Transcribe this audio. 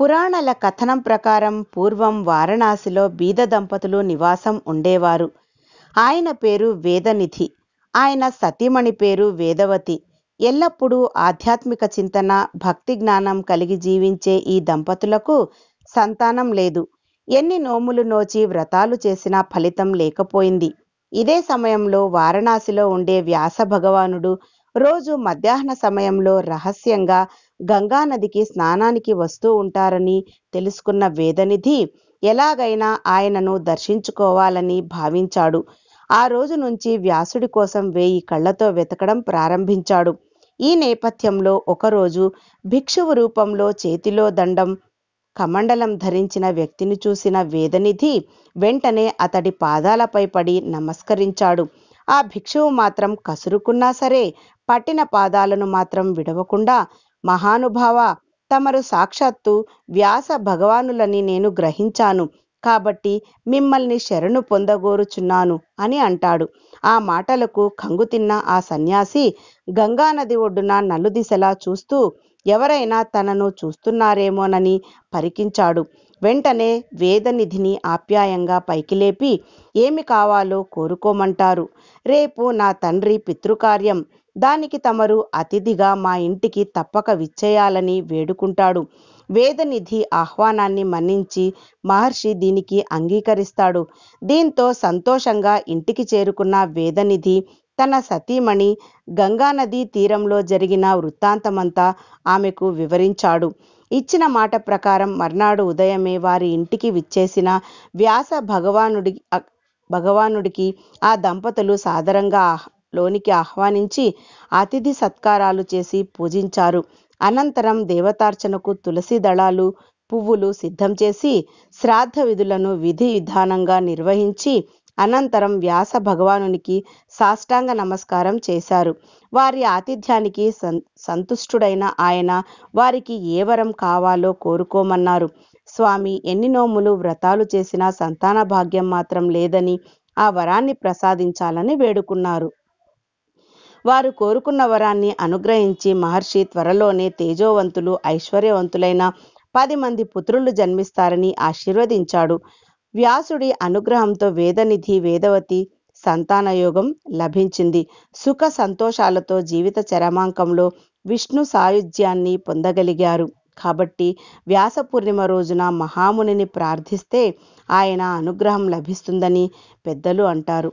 పురాణాల కథనం ప్రకారం పూర్వం వారణాసిలో బీద దంపతులు నివాసం ఉండేవారు ఆయన పేరు వేదనిధి ఆయన సతీమణి పేరు వేదవతి ఎల్లప్పుడూ ఆధ్యాత్మిక చింతన భక్తి జ్ఞానం కలిగి జీవించే ఈ దంపతులకు సంతానం లేదు ఎన్ని నోములు నోచి వ్రతాలు చేసినా ఫలితం లేకపోయింది ఇదే సమయంలో వారణాసిలో ఉండే వ్యాస భగవానుడు రోజు మధ్యాహ్న సమయంలో రహస్యంగా గంగానదికి స్నానానికి వస్తూ ఉంటారని తెలుసుకున్న వేదనిధి ఎలాగైనా ఆయనను దర్శించుకోవాలని భావించాడు ఆ రోజు నుంచి వ్యాసుడి కోసం వేయి కళ్ళతో వెతకడం ప్రారంభించాడు ఈ నేపథ్యంలో ఒకరోజు భిక్షువు రూపంలో చేతిలో దండం కమండలం ధరించిన వ్యక్తిని చూసిన వేదనిధి వెంటనే అతడి పాదాలపై పడి నమస్కరించాడు ఆ భిక్షువు మాత్రం కసురుకున్నా సరే పట్టిన పాదాలను మాత్రం విడవకుండా మహానుభావ తమరు సాక్షాత్తు వ్యాస భగవానులని నేను గ్రహించాను కాబట్టి మిమ్మల్ని శరణు పొందగోరుచున్నాను అని అంటాడు ఆ మాటలకు కంగుతిన్న ఆ సన్యాసి గంగానది ఒడ్డున నలుదిశలా చూస్తూ ఎవరైనా తనను చూస్తున్నారేమోనని పరికించాడు వెంటనే వేదనిధిని ఆప్యాయంగా పైకి లేపి ఏమి కావాలో కోరుకోమంటారు రేపు నా తండ్రి పితృకార్యం దానికి తమరు అతిథిగా మా ఇంటికి తప్పక విచ్చేయాలని వేడుకుంటాడు వేదనిధి ఆహ్వానాన్ని మన్నించి మహర్షి దీనికి అంగీకరిస్తాడు దీంతో సంతోషంగా ఇంటికి చేరుకున్న వేదనిధి తన సతీమణి గంగానదీ తీరంలో జరిగిన వృత్తాంతమంతా ఆమెకు వివరించాడు ఇచ్చిన మాట ప్రకారం మర్నాడు ఉదయమే వారి ఇంటికి విచ్చేసిన వ్యాస భగవానుడి భగవానుడికి ఆ దంపతులు సాదరంగా లోనికి ఆహ్వానించి అతిథి సత్కారాలు చేసి పూజించారు అనంతరం దేవతార్చనకు తులసి దళాలు పువ్వులు సిద్ధం చేసి శ్రాద్ధ విధులను విధి విధానంగా నిర్వహించి అనంతరం వ్యాస భగవానునికి సాష్టాంగ నమస్కారం చేశారు వారి ఆతిథ్యానికి సంతుష్టుడైన ఆయన వారికి ఏ వరం కావాలో కోరుకోమన్నారు స్వామి ఎన్ని నోములు వ్రతాలు చేసినా సంతాన భాగ్యం మాత్రం లేదని ఆ వరాన్ని ప్రసాదించాలని వేడుకున్నారు వారు కోరుకున్న వరాన్ని అనుగ్రహించి మహర్షి త్వరలోనే తేజోవంతులు ఐశ్వర్యవంతులైన పది మంది పుత్రులు జన్మిస్తారని ఆశీర్వదించాడు వ్యాసుడి అనుగ్రహంతో వేదనిధి వేదవతి సంతానయోగం లభించింది సుఖ సంతోషాలతో జీవిత చరమాంకంలో విష్ణు సాయుధ్యాన్ని పొందగలిగారు కాబట్టి వ్యాస పూర్ణిమ రోజున మహామునిని ప్రార్థిస్తే ఆయన అనుగ్రహం లభిస్తుందని పెద్దలు అంటారు